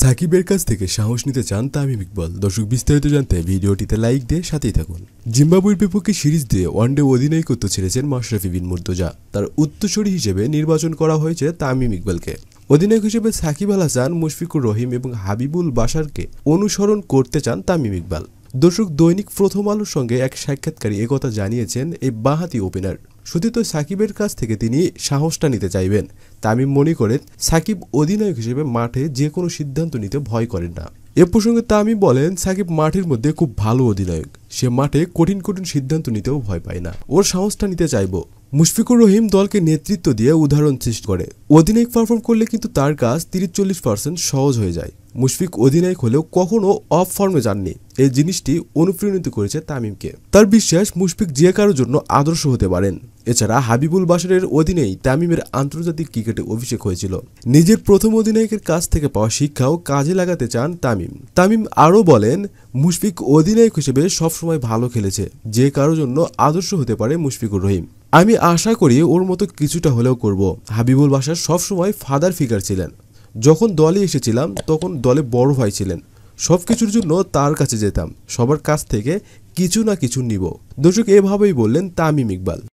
সাকিবের কাছ থেকে সাহস নিতে চান তামিম ইকবল দর্শক বিস্তারিত জানতে ভিডিওটিতে লাইক দিয়ে সাথেই থাকুন জিম্বাবুয়ের বিপক্ষে সিরিজ দিয়ে ওয়ানডে অধিনায়কত্ব ছেড়েছেন মাশরাফি বিন মুর্তজা তার উত্তরসরী হিসেবে নির্বাচন করা হয়েছে তামিম ইকবালকে অধিনায়ক হিসেবে সাকিব আল হাসান মুশফিকুর রহিম এবং হাবিবুল বাসারকে অনুসরণ করতে চান তামিম ইকবাল দর্শক দৈনিক প্রথম আলোর সঙ্গে এক সাক্ষাৎকারী একথা জানিয়েছেন এই বাঁহাতি ওপেনার শুধু তো সাকিবের কাছ থেকে তিনি সাহসটা নিতে চাইবেন তামিম মনে করেন সাকিব অধিনায়ক হিসেবে মাঠে যে কোনো সিদ্ধান্ত নিতে ভয় করেন না এ প্রসঙ্গে তামিম বলেন সাকিব মাঠের মধ্যে খুব ভালো অধিনায়ক সে মাঠে কঠিন কঠিন সিদ্ধান্ত নিতেও ভয় পায় না ওর সাহসটা নিতে চাইব মুশফিকুর রহিম দলকে নেতৃত্ব দিয়ে উদাহরণ সৃষ্টি করে অধিনায়ক পারফর্ম করলে কিন্তু তার কাজ তিরিশ চল্লিশ পার্সেন্ট সহজ হয়ে যায় মুশফিক অধিনায়ক হলেও কখনও অফ ফর্মে যাননি এই জিনিসটি অনুপ্রাণিত করেছে তামিমকে তার বিশ্বাস মুশফিক যে কারোর জন্য আদর্শ হতে পারেন এছাড়া হাবিবুল বাসারের অধীনেই তামিমের আন্তর্জাতিক ক্রিকেটে অভিষেক হয়েছিল নিজের প্রথম অধিনায়কের কাছ থেকে পাওয়া শিক্ষাও কাজে লাগাতে চান তামিম তামিম আরও বলেন মুশফিক অধিনায়ক হিসেবে সবসময় ভালো খেলেছে যে কারোর জন্য আদর্শ হতে পারে মুশফিকুর রহিম আমি আশা করি ওর মতো কিছুটা হলেও করব হাবিবুল বাসার সবসময় ফাদার ফিগার ছিলেন যখন দলে এসেছিলাম তখন দলে বড় ভাই ছিলেন সব কিছুর জন্য তার কাছে যেতাম সবার কাছ থেকে কিছু না কিছু নিব দর্শক এভাবেই বললেন তামিম ইকবাল